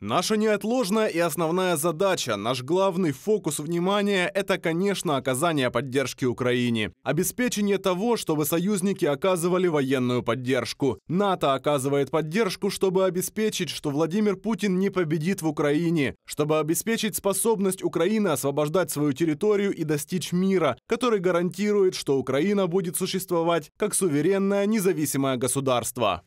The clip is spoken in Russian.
Наша неотложная и основная задача, наш главный фокус внимания – это, конечно, оказание поддержки Украине. Обеспечение того, чтобы союзники оказывали военную поддержку. НАТО оказывает поддержку, чтобы обеспечить, что Владимир Путин не победит в Украине, чтобы обеспечить способность Украины освобождать свою территорию и достичь мира, который гарантирует, что Украина будет существовать как суверенное независимое государство.